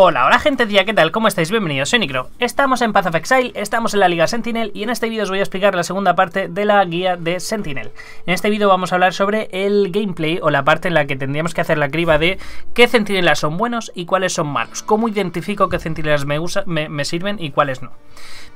Hola, hola gente día, ¿qué tal? ¿Cómo estáis? Bienvenidos, soy Nicro. Estamos en Path of Exile, estamos en la Liga Sentinel y en este vídeo os voy a explicar la segunda parte de la guía de Sentinel. En este vídeo vamos a hablar sobre el gameplay o la parte en la que tendríamos que hacer la criba de qué centinelas son buenos y cuáles son malos, cómo identifico qué centinelas me, me sirven y cuáles no.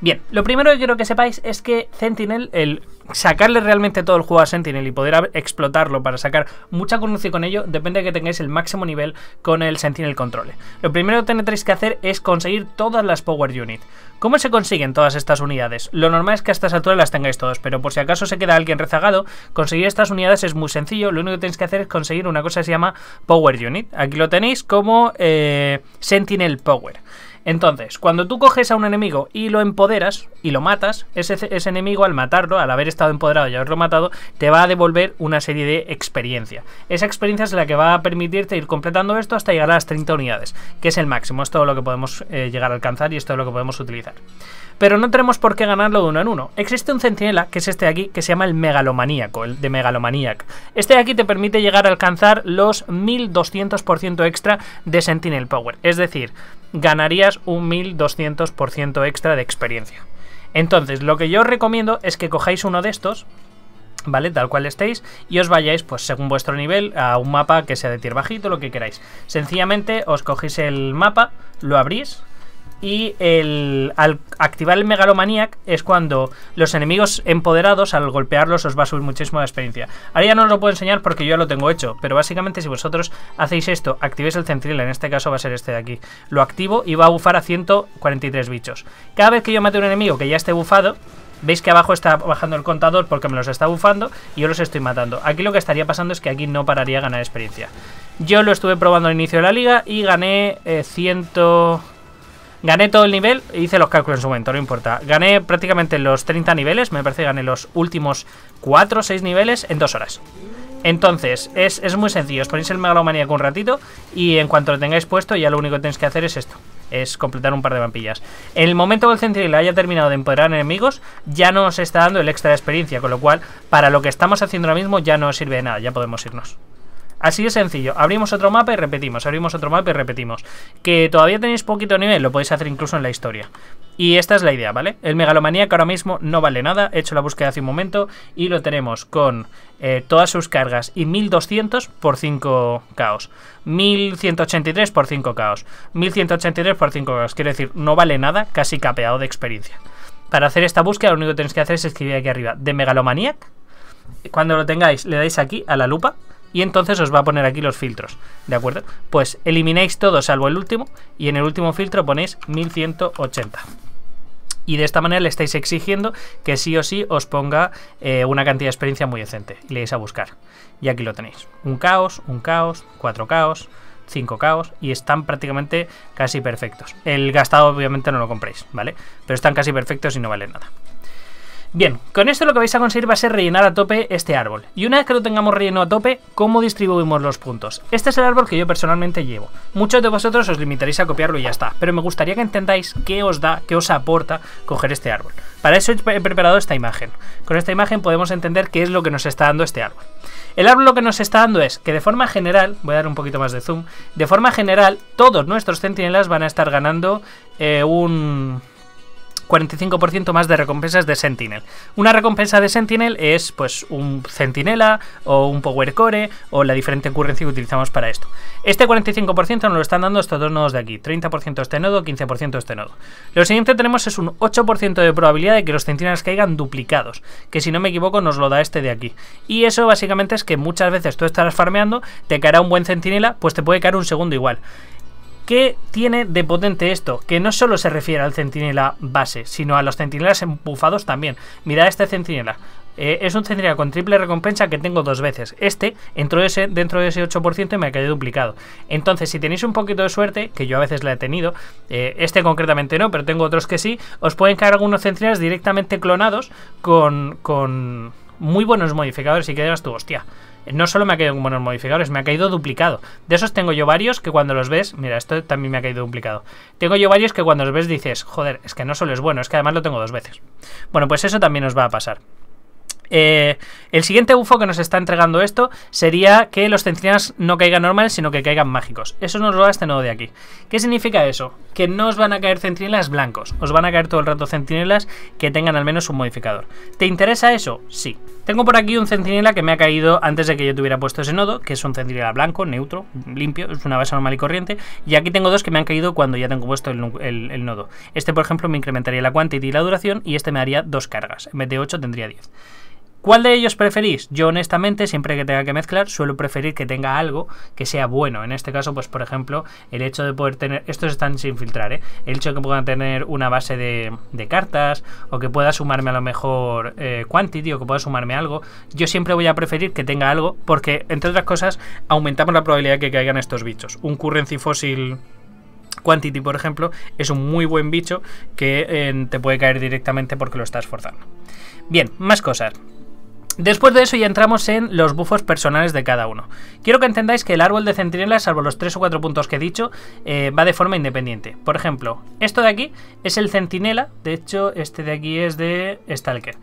Bien, lo primero que quiero que sepáis es que Sentinel, el sacarle realmente todo el juego a Sentinel y poder explotarlo para sacar mucha conducción con ello, depende de que tengáis el máximo nivel con el Sentinel Control. Lo primero que tendréis que hacer es conseguir todas las Power Unit. ¿Cómo se consiguen todas estas unidades? Lo normal es que a estas alturas las tengáis todos, pero por si acaso se queda alguien rezagado, conseguir estas unidades es muy sencillo, lo único que tenéis que hacer es conseguir una cosa que se llama Power Unit. Aquí lo tenéis como eh, Sentinel Power. Entonces, cuando tú coges a un enemigo y lo empoderas y lo matas, ese, enemigo al matarlo, al haber estado empoderado y haberlo matado, te va a devolver una serie de experiencia. Esa experiencia es la que va a permitirte ir completando esto hasta llegar a las 30 unidades, que es el máximo, es todo lo que podemos eh, llegar a alcanzar y esto es lo que podemos utilizar pero no tenemos por qué ganarlo de uno en uno. Existe un centinela, que es este de aquí, que se llama el megalomaníaco, el de megalomaniac. Este de aquí te permite llegar a alcanzar los 1200% extra de sentinel power, es decir, ganarías un 1200% extra de experiencia. Entonces, lo que yo os recomiendo es que cojáis uno de estos, ¿vale? Tal cual estéis y os vayáis, pues según vuestro nivel, a un mapa que sea de tier bajito, lo que queráis. Sencillamente os cogéis el mapa, lo abrís, y el, al activar el Megalomaniac es cuando los enemigos empoderados, al golpearlos, os va a subir muchísimo la experiencia. Ahora ya no os lo puedo enseñar porque yo ya lo tengo hecho, pero básicamente si vosotros hacéis esto, activéis el centril, en este caso va a ser este de aquí, lo activo y va a bufar a 143 bichos. Cada vez que yo mate un enemigo que ya esté bufado, Veis que abajo está bajando el contador porque me los está bufando y yo los estoy matando. Aquí lo que estaría pasando es que aquí no pararía a ganar experiencia. Yo lo estuve probando al inicio de la liga y gané 100... Eh, Gané todo el nivel, hice los cálculos en su momento, no importa. Gané prácticamente los 30 niveles, me parece que gané los últimos 4 o 6 niveles en 2 horas. Entonces, es, muy sencillo, os ponéis el megalomaníaco un ratito y en cuanto lo tengáis puesto ya lo único que tenéis que hacer es esto. Es completar un par de vampillas. En el momento que el centinela haya terminado de empoderar enemigos, ya no está dando el extra de experiencia, con lo cual, para lo que estamos haciendo ahora mismo, ya no sirve de nada, ya podemos irnos. Así de sencillo. Abrimos otro mapa y repetimos. Abrimos otro mapa y repetimos. Que todavía tenéis poquito nivel, lo podéis hacer incluso en la historia. Y esta es la idea, ¿vale? El megalomaniac ahora mismo no vale nada. He hecho la búsqueda hace un momento y lo tenemos con eh, todas sus cargas y 1200 por 5 caos. 1183 por 5 caos. 1183 por 5 caos. quiero decir, no vale nada, casi capeado de experiencia. Para hacer esta búsqueda lo único que tenéis que hacer es escribir aquí arriba de Megalomaniac. Cuando lo tengáis le dais aquí a la lupa y entonces os va a poner aquí los filtros, ¿de acuerdo? Pues elimináis todo salvo el último y en el último filtro ponéis 1180 y de esta manera le estáis exigiendo que sí o sí os ponga eh, una cantidad de experiencia muy decente le dais a buscar. Y aquí lo tenéis. Un caos, un caos, cuatro caos, cinco caos y están prácticamente casi perfectos. El gastado obviamente no lo compréis, ¿vale? Pero están casi perfectos y no valen nada. Bien, con esto lo que vais a conseguir va a ser rellenar a tope este árbol. Y una vez que lo tengamos relleno a tope, ¿cómo distribuimos los puntos? Este es el árbol que yo personalmente llevo. Muchos de vosotros os limitaréis a copiarlo y ya está, pero me gustaría que entendáis qué os da, qué os aporta coger este árbol. Para eso he preparado esta imagen. Con esta imagen podemos entender qué es lo que nos está dando este árbol. El árbol lo que nos está dando es que de forma general, voy a dar un poquito más de zoom, de forma general todos nuestros centinelas van a estar ganando eh, un 45% más de recompensas de Sentinel. Una recompensa de Sentinel es pues un centinela o un power core o la diferente ocurrencia que utilizamos para esto. Este 45% nos lo están dando estos dos nodos de aquí, 30% este nodo, 15% este nodo. Lo siguiente tenemos es un 8% de probabilidad de que los centinelas caigan duplicados, que si no me equivoco nos lo da este de aquí. Y eso básicamente es que muchas veces tú estarás farmeando, te caerá un buen centinela, pues te puede caer un segundo igual. ¿Qué tiene de potente esto? Que no solo se refiere al centinela base, sino a los centinelas empufados también. Mirad este centinela. Eh, es un centinela con triple recompensa que tengo dos veces. Este entró ese, dentro de ese 8% y me ha caído duplicado. Entonces, si tenéis un poquito de suerte, que yo a veces la he tenido, eh, este concretamente no, pero tengo otros que sí, os pueden caer algunos centinelas directamente clonados con, con muy buenos modificadores y quedas tu. tú, hostia no solo me ha caído con buenos modificadores, me ha caído duplicado. De esos tengo yo varios que cuando los ves, mira, esto también me ha caído duplicado. Tengo yo varios que cuando los ves dices, joder, es que no solo es bueno, es que además lo tengo dos veces. Bueno, pues eso también nos va a pasar. Eh, el siguiente bufo que nos está entregando esto sería que los centinelas no caigan normales, sino que caigan mágicos. Eso nos lo da este nodo de aquí. ¿Qué significa eso? Que no os van a caer centinelas blancos, os van a caer todo el rato centinelas que tengan al menos un modificador. ¿Te interesa eso? Sí. Tengo por aquí un centinela que me ha caído antes de que yo tuviera puesto ese nodo, que es un centinela blanco, neutro, limpio, es una base normal y corriente. Y aquí tengo dos que me han caído cuando ya tengo puesto el, nodo. Este, por ejemplo, me incrementaría la quantity y la duración, y este me haría dos cargas. En vez de 8 tendría 10. ¿Cuál de ellos preferís? Yo honestamente, siempre que tenga que mezclar, suelo preferir que tenga algo que sea bueno. En este caso, pues por ejemplo, el hecho de poder tener... Estos están sin filtrar, ¿eh? El hecho de que puedan tener una base de, cartas o que pueda sumarme a lo mejor eh, quantity o que pueda sumarme algo. Yo siempre voy a preferir que tenga algo porque, entre otras cosas, aumentamos la probabilidad de que caigan estos bichos. Un currency fósil... Quantity, por ejemplo, es un muy buen bicho que eh, te puede caer directamente porque lo estás forzando. Bien, más cosas. Después de eso ya entramos en los bufos personales de cada uno. Quiero que entendáis que el árbol de centinela, salvo los 3 o 4 puntos que he dicho, eh, va de forma independiente. Por ejemplo, esto de aquí es el centinela, de hecho este de aquí es de Stalker.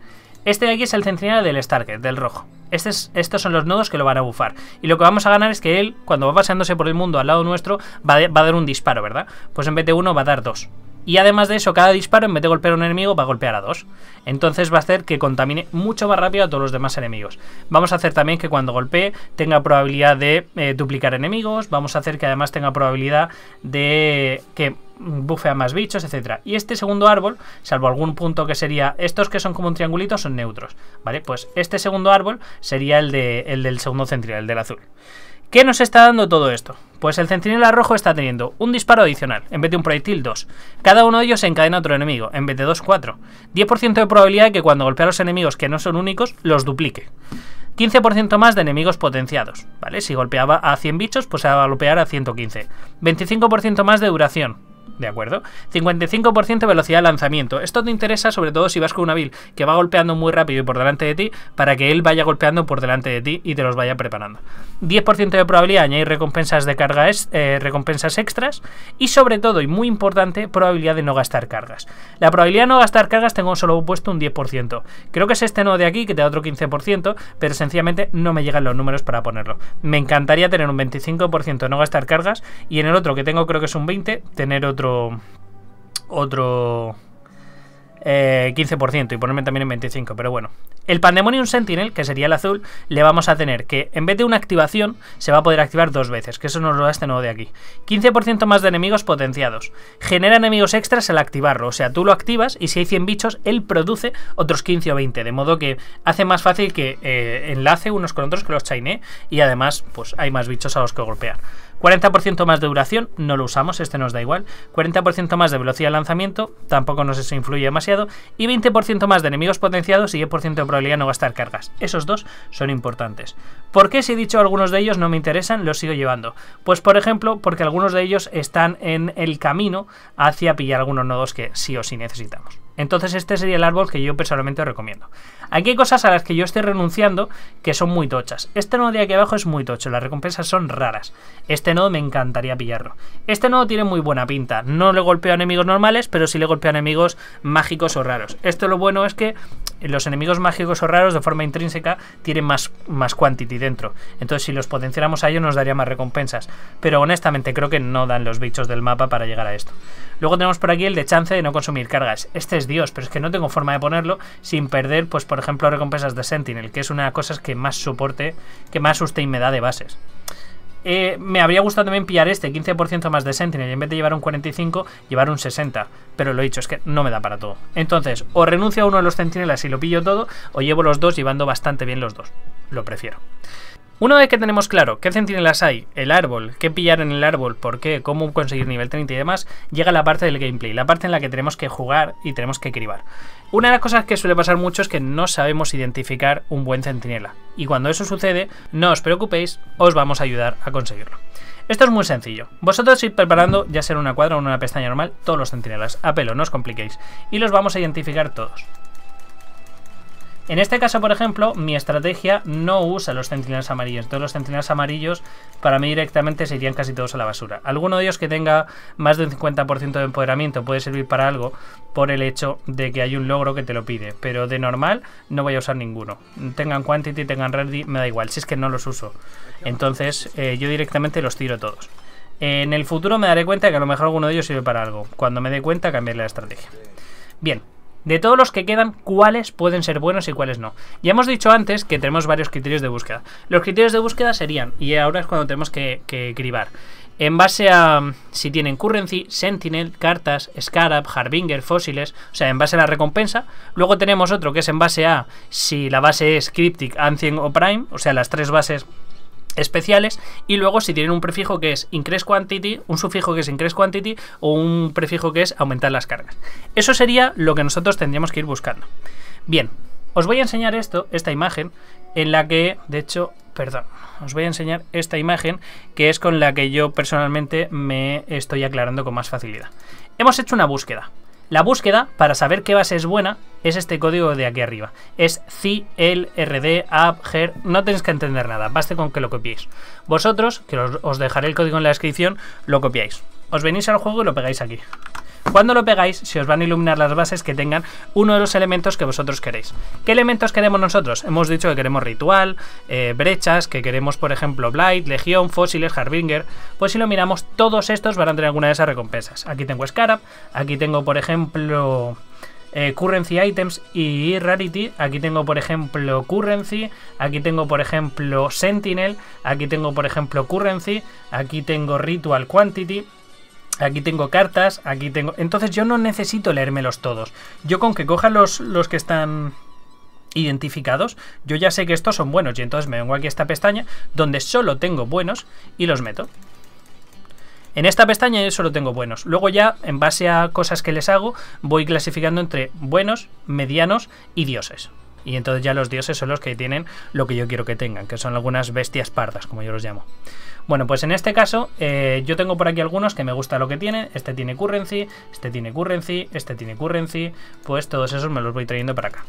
Este de aquí es el centinela del Stalker, del rojo. Este estos son los nodos que lo van a bufar. Y lo que vamos a ganar es que él, cuando va paseándose por el mundo al lado nuestro, va, va a dar un disparo, ¿verdad? Pues en vez de uno va a dar dos. Y además de eso, cada disparo, en vez de golpear a un enemigo, va a golpear a dos. Entonces va a hacer que contamine mucho más rápido a todos los demás enemigos. Vamos a hacer también que cuando golpee tenga probabilidad de eh, duplicar enemigos. Vamos a hacer que además tenga probabilidad de que a más bichos, etcétera. Y este segundo árbol, salvo algún punto que sería estos que son como un triangulito, son neutros, ¿vale? Pues este segundo árbol sería el, el del segundo central, el del azul. ¿Qué nos está dando todo esto? Pues el centinela rojo está teniendo un disparo adicional, en vez de un proyectil 2. Cada uno de ellos encadena a otro enemigo, en vez de 2, 4. 10% de probabilidad de que cuando golpea a los enemigos que no son únicos, los duplique. 15% más de enemigos potenciados, ¿vale? Si golpeaba a 100 bichos, pues se va a golpear a 115. 25% más de duración, ¿De acuerdo? 55% velocidad de lanzamiento. Esto te interesa sobre todo si vas con una build que va golpeando muy rápido y por delante de ti, para que él vaya golpeando por delante de ti y te los vaya preparando. 10% de probabilidad añadir recompensas de carga, es, eh, recompensas extras y sobre todo, y muy importante, probabilidad de no gastar cargas. La probabilidad de no gastar cargas tengo solo puesto un 10%. Creo que es este nodo de aquí que te da otro 15%, pero sencillamente no me llegan los números para ponerlo. Me encantaría tener un 25% de no gastar cargas y en el otro que tengo creo que es un 20% tener otro otro otro 15% eh, y ponerme también en 25, pero bueno. El Pandemonium Sentinel, que sería el azul, le vamos a tener que en vez de una activación se va a poder activar dos veces, que eso nos lo da este nuevo de aquí. 15% más de enemigos potenciados. Genera enemigos extras al activarlo, o sea, tú lo activas y si hay 100 bichos, él produce otros 15 o 20, de modo que hace más fácil que eh, enlace unos con otros que los chainé y además pues hay más bichos a los que golpear. 40% más de duración, no lo usamos, este nos da igual. 40% más de velocidad de lanzamiento, tampoco nos eso influye demasiado. Y 20% más de enemigos potenciados y 10% de probabilidad de no gastar cargas. Esos dos son importantes. ¿Por qué si he dicho algunos de ellos no me interesan, los sigo llevando? Pues por ejemplo, porque algunos de ellos están en el camino hacia pillar algunos nodos que sí o sí necesitamos. Entonces este sería el árbol que yo personalmente recomiendo. Aquí hay cosas a las que yo estoy renunciando que son muy tochas. Este nodo de aquí abajo es muy tocho, las recompensas son raras. Este nodo me encantaría pillarlo. Este nodo tiene muy buena pinta. No le golpeo a enemigos normales, pero sí le golpeo a enemigos mágicos o raros. Esto lo bueno es que los enemigos mágicos o raros de forma intrínseca tienen más, más quantity dentro. Entonces si los potenciáramos a ellos nos daría más recompensas. Pero honestamente creo que no dan los bichos del mapa para llegar a esto. Luego tenemos por aquí el de chance de no consumir cargas. Este Dios, pero es que no tengo forma de ponerlo sin perder, pues por ejemplo, recompensas de Sentinel, que es una de las cosas que más soporte, que más y me da de bases. Eh, me habría gustado también pillar este 15% más de Sentinel y en vez de llevar un 45, llevar un 60. Pero lo he dicho, es que no me da para todo. Entonces, o renuncio a uno de los sentinelas y lo pillo todo, o llevo los dos llevando bastante bien los dos. Lo prefiero. Una vez que tenemos claro qué centinelas hay, el árbol, qué pillar en el árbol, por qué, cómo conseguir nivel 30 y demás, llega la parte del gameplay, la parte en la que tenemos que jugar y tenemos que cribar. Una de las cosas que suele pasar mucho es que no sabemos identificar un buen centinela, y cuando eso sucede, no os preocupéis, os vamos a ayudar a conseguirlo. Esto es muy sencillo. Vosotros ir preparando, ya sea en una cuadra o en una pestaña normal, todos los centinelas. A pelo, no os compliquéis. Y los vamos a identificar todos. En este caso, por ejemplo, mi estrategia no usa los centinelas amarillos. Todos los centinelas amarillos para mí directamente se irían casi todos a la basura. Alguno de ellos que tenga más de un 50% de empoderamiento puede servir para algo por el hecho de que hay un logro que te lo pide. Pero de normal no voy a usar ninguno. Tengan quantity, tengan ready, me da igual. Si es que no los uso. Entonces eh, yo directamente los tiro todos. En el futuro me daré cuenta de que a lo mejor alguno de ellos sirve para algo. Cuando me dé cuenta cambiaré la estrategia. Bien, de todos los que quedan, cuáles pueden ser buenos y cuáles no. Ya hemos dicho antes que tenemos varios criterios de búsqueda. Los criterios de búsqueda serían, y ahora es cuando tenemos que, cribar, en base a mm, si tienen currency, sentinel, cartas, scarab, harbinger, fósiles, o sea, en base a la recompensa. Luego tenemos otro que es en base a si la base es cryptic, ancient o prime, o sea, las tres bases especiales y luego si tienen un prefijo que es increase quantity, un sufijo que es increase quantity o un prefijo que es aumentar las cargas. Eso sería lo que nosotros tendríamos que ir buscando. Bien, os voy a enseñar esto, esta imagen, en la que, de hecho, perdón, os voy a enseñar esta imagen que es con la que yo personalmente me estoy aclarando con más facilidad. Hemos hecho una búsqueda. La búsqueda, para saber qué base es buena, es este código de aquí arriba. Es a Ger. No tenéis que entender nada, baste con que lo copiéis. Vosotros, que os, dejaré el código en la descripción, lo copiáis. Os venís al juego y lo pegáis aquí. Cuando lo pegáis, si os van a iluminar las bases que tengan uno de los elementos que vosotros queréis. ¿Qué elementos queremos nosotros? Hemos dicho que queremos ritual, eh, brechas, que queremos, por ejemplo, Blight, Legión, Fósiles, Harbinger. Pues si lo miramos, todos estos van a tener alguna de esas recompensas. Aquí tengo Scarab, aquí tengo, por ejemplo, eh, currency items y rarity. Aquí tengo por ejemplo currency, aquí tengo por ejemplo sentinel, aquí tengo por ejemplo currency, aquí tengo ritual quantity. Aquí tengo cartas, aquí tengo... Entonces yo no necesito leérmelos todos. Yo con que coja los, los que están identificados, yo ya sé que estos son buenos y entonces me vengo aquí a esta pestaña donde solo tengo buenos y los meto. En esta pestaña yo solo tengo buenos. Luego ya, en base a cosas que les hago, voy clasificando entre buenos, medianos y dioses. Y entonces ya los dioses son los que tienen lo que yo quiero que tengan, que son algunas bestias pardas, como yo los llamo. Bueno, pues en este caso eh, yo tengo por aquí algunos que me gusta lo que tienen. Este tiene currency, este tiene currency, este tiene currency. Pues todos esos me los voy trayendo para acá.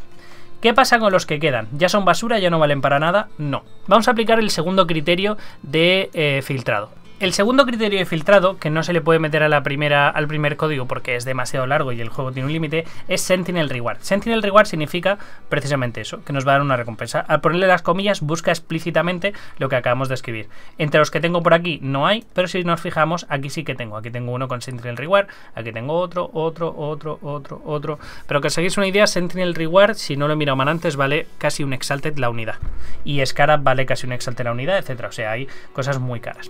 ¿Qué pasa con los que quedan? ¿Ya son basura? ¿Ya no valen para nada? No. Vamos a aplicar el segundo criterio de eh, filtrado. El segundo criterio de filtrado, que no se le puede meter a la primera, al primer código porque es demasiado largo y el juego tiene un límite, es Sentinel Reward. Sentinel Reward significa precisamente eso, que nos va a dar una recompensa. Al ponerle las comillas busca explícitamente lo que acabamos de escribir. Entre los que tengo por aquí no hay, pero si nos fijamos, aquí sí que tengo. Aquí tengo uno con Sentinel Reward, aquí tengo otro, otro, otro, otro, otro. Pero que os hagáis una idea, Sentinel Reward, si no lo he mirado mal antes, vale casi un Exalted la unidad. Y Scarab vale casi un Exalted la unidad, etc. O sea, hay cosas muy caras.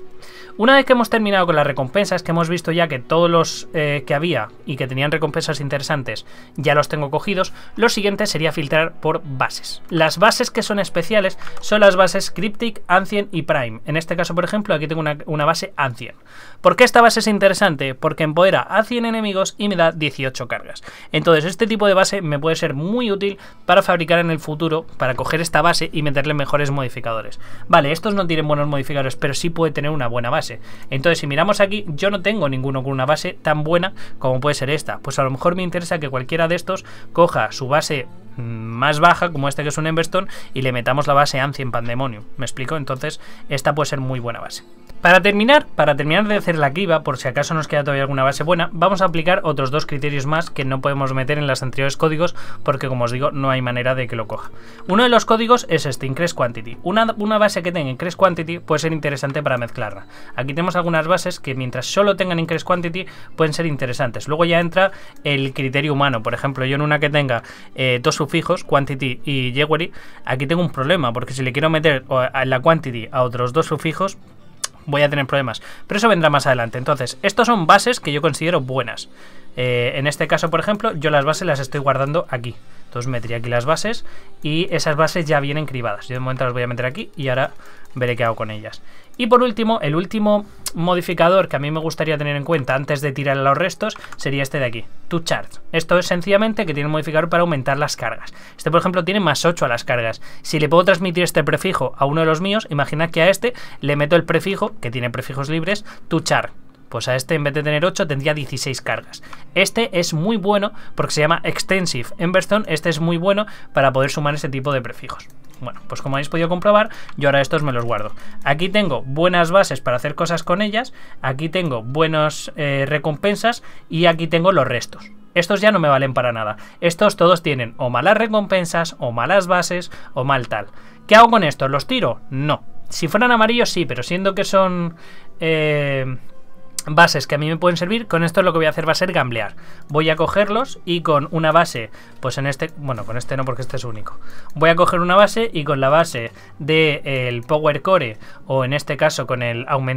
Una vez que hemos terminado con las recompensas, que hemos visto ya que todos los eh, que había y que tenían recompensas interesantes ya los tengo cogidos, lo siguiente sería filtrar por bases. Las bases que son especiales son las bases Cryptic, Ancient y Prime. En este caso, por ejemplo, aquí tengo una, una base Ancient. ¿Por qué esta base es interesante? Porque empodera a 100 enemigos y me da 18 cargas. Entonces, este tipo de base me puede ser muy útil para fabricar en el futuro, para coger esta base y meterle mejores modificadores. Vale, estos no tienen buenos modificadores, pero sí puede tener una buena base. Entonces, si miramos aquí, yo no tengo ninguno con una base tan buena como puede ser esta. Pues a lo mejor me interesa que cualquiera de estos coja su base más baja, como este que es un Emberstone, y le metamos la base ANSI en Pandemonium. ¿Me explico? Entonces, esta puede ser muy buena base. Para terminar, para terminar de hacer la criba, por si acaso nos queda todavía alguna base buena, vamos a aplicar otros dos criterios más que no podemos meter en los anteriores códigos porque, como os digo, no hay manera de que lo coja. Uno de los códigos es este, Increase Quantity. Una, una base que tenga Increase Quantity puede ser interesante para mezclarla. Aquí tenemos algunas bases que mientras solo tengan Increase Quantity pueden ser interesantes. Luego ya entra el criterio humano. Por ejemplo, yo en una que tenga eh, dos Tosu fijos quantity y jewelry, aquí tengo un problema, porque si le quiero meter la quantity a otros dos sufijos, voy a tener problemas. Pero eso vendrá más adelante. Entonces, estos son bases que yo considero buenas. Eh, en este caso, por ejemplo, yo las bases las estoy guardando aquí. Entonces metería aquí las bases y esas bases ya vienen cribadas. Yo de momento las voy a meter aquí y ahora veré qué hago con ellas. Y por último, el último modificador que a mí me gustaría tener en cuenta antes de tirar los restos sería este de aquí, toCharge. Esto es sencillamente que tiene un modificador para aumentar las cargas. Este, por ejemplo, tiene más 8 a las cargas. Si le puedo transmitir este prefijo a uno de los míos, imagina que a este le meto el prefijo, que tiene prefijos libres, toCharge pues a este en vez de tener 8 tendría 16 cargas. Este es muy bueno porque se llama Extensive. En este es muy bueno para poder sumar ese tipo de prefijos. Bueno, pues como habéis podido comprobar, yo ahora estos me los guardo. Aquí tengo buenas bases para hacer cosas con ellas, aquí tengo buenas eh, recompensas y aquí tengo los restos. Estos ya no me valen para nada. Estos todos tienen o malas recompensas, o malas bases, o mal tal. ¿Qué hago con estos? ¿Los tiro? No. Si fueran amarillos sí, pero siendo que son eh, bases que a mí me pueden servir, con esto lo que voy a hacer va a ser gamblear. Voy a cogerlos y con una base, pues en este, bueno, con este no porque este es único. Voy a coger una base y con la base del Power Core, o en este caso con el aumento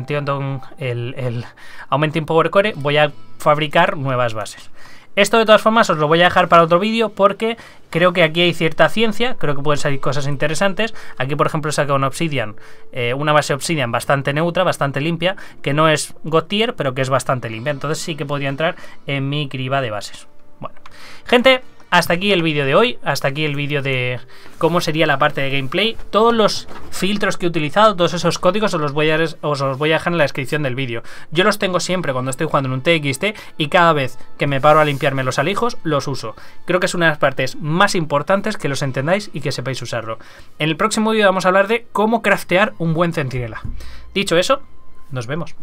el, el Power Core, voy a fabricar nuevas bases. Esto de todas formas os lo voy a dejar para otro vídeo porque creo que aquí hay cierta ciencia, creo que pueden salir cosas interesantes. Aquí por ejemplo he sacado una Obsidian, eh, una base Obsidian bastante neutra, bastante limpia, que no es gotier pero que es bastante limpia. Entonces sí que podría entrar en mi criba de bases. Bueno, gente, hasta aquí el vídeo de hoy, hasta aquí el vídeo de cómo sería la parte de gameplay. Todos los filtros que he utilizado, todos esos códigos os los voy a, dejar en la descripción del vídeo. Yo los tengo siempre cuando estoy jugando en un TXT y cada vez que me paro a limpiarme los alijos, los uso. Creo que es una de las partes más importantes que los entendáis y que sepáis usarlo. En el próximo vídeo vamos a hablar de cómo craftear un buen centinela. Dicho eso, nos vemos.